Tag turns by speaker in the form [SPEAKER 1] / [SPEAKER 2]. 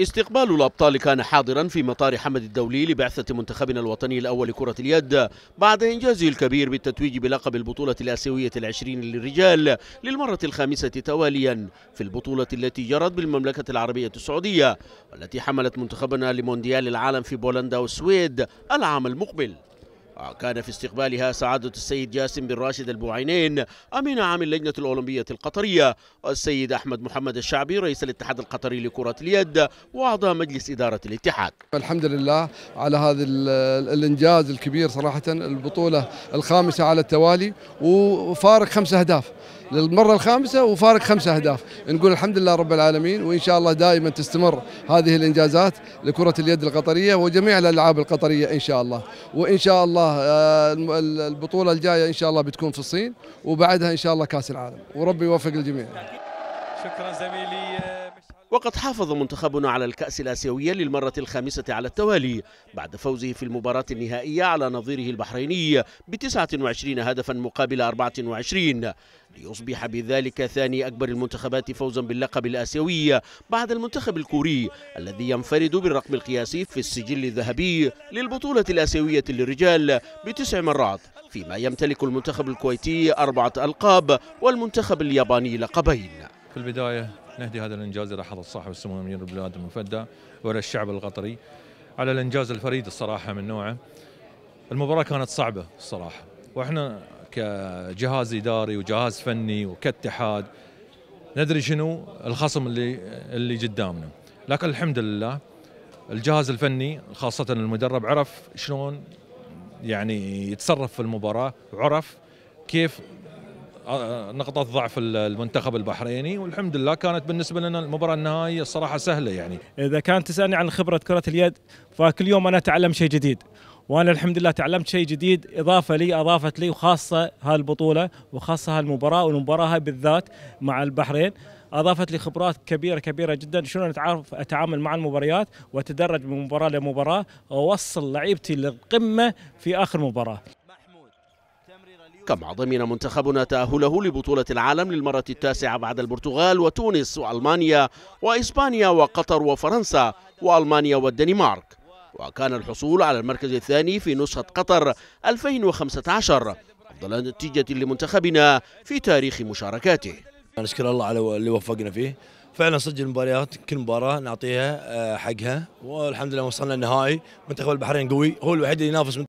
[SPEAKER 1] استقبال الأبطال كان حاضرا في مطار حمد الدولي لبعثة منتخبنا الوطني الأول لكرة اليد بعد إنجازه الكبير بالتتويج بلقب البطولة الآسيوية العشرين للرجال للمرة الخامسة تواليا في البطولة التي جرت بالمملكة العربية السعودية والتي حملت منتخبنا لمونديال العالم في بولندا والسويد العام المقبل وكان آه، في استقبالها سعادة السيد جاسم بن راشد البوعينين أمين عام اللجنة الأولمبية القطرية والسيد أحمد محمد الشعبي رئيس الاتحاد القطري لكرة اليد وأعضاء مجلس إدارة الاتحاد
[SPEAKER 2] الحمد لله على هذا الإنجاز الكبير صراحة البطولة الخامسة على التوالي وفارق خمس أهداف للمرة الخامسة وفارق خمسة أهداف نقول الحمد لله رب العالمين وإن شاء الله دائما تستمر هذه الإنجازات لكرة اليد القطرية وجميع الألعاب القطرية إن شاء الله وإن شاء الله آه، البطولة الجاية إن شاء الله بتكون في الصين وبعدها إن شاء الله كأس العالم وربي يوفق الجميع
[SPEAKER 3] شكرا زميلي آه،
[SPEAKER 1] وقد حافظ منتخبنا على الكأس الآسيوية للمرة الخامسة على التوالي بعد فوزه في المباراة النهائية على نظيره البحريني ب 29 هدفا مقابل 24 ليصبح بذلك ثاني أكبر المنتخبات فوزا باللقب الآسيوي بعد المنتخب الكوري الذي ينفرد بالرقم القياسي في السجل الذهبي للبطولة الآسيوية للرجال بتسع مرات فيما يمتلك المنتخب الكويتي أربعة ألقاب والمنتخب الياباني لقبين
[SPEAKER 3] في البداية نهدي هذا الإنجاز إلى حضرة صاحب السمو أمير البلاد المفدى وإلى الشعب القطري على الإنجاز الفريد الصراحة من نوعه المباراة كانت صعبة الصراحة وإحنا كجهاز إداري وجهاز فني وكاتحاد ندري شنو الخصم اللي اللي قدامنا لكن الحمد لله الجهاز الفني خاصة المدرب عرف شلون يعني يتصرف في المباراة وعرف كيف آه، آه، نقطة ضعف المنتخب البحريني والحمد لله كانت بالنسبة لنا المباراة النهائية الصراحة سهلة يعني إذا كان تسألني عن خبرة كرة اليد فكل يوم أنا أتعلم
[SPEAKER 4] شيء جديد وانا الحمد لله تعلمت شيء جديد اضافه لي اضافت لي وخاصه هالبطوله وخاصه هالمباراه والمباراه بالذات مع البحرين اضافت لي خبرات كبيره كبيره جدا شلون اتعرف اتعامل مع المباريات واتدرج من مباراه لمباراه واوصل لعيبتي للقمه في اخر مباراه
[SPEAKER 1] كما ضمن منتخبنا تأهله لبطولة العالم للمرة التاسعة بعد البرتغال وتونس وألمانيا وإسبانيا وقطر وفرنسا وألمانيا والدنمارك وكان الحصول على المركز الثاني في نسخة قطر 2015 أفضل نتيجة لمنتخبنا في تاريخ مشاركاته نشكر الله على اللي وفقنا فيه فعلا سجل مباريات كل مباراه نعطيها آه، حقها والحمد لله وصلنا النهائي منتخب البحرين
[SPEAKER 4] قوي هو الوحيد اللي ينافس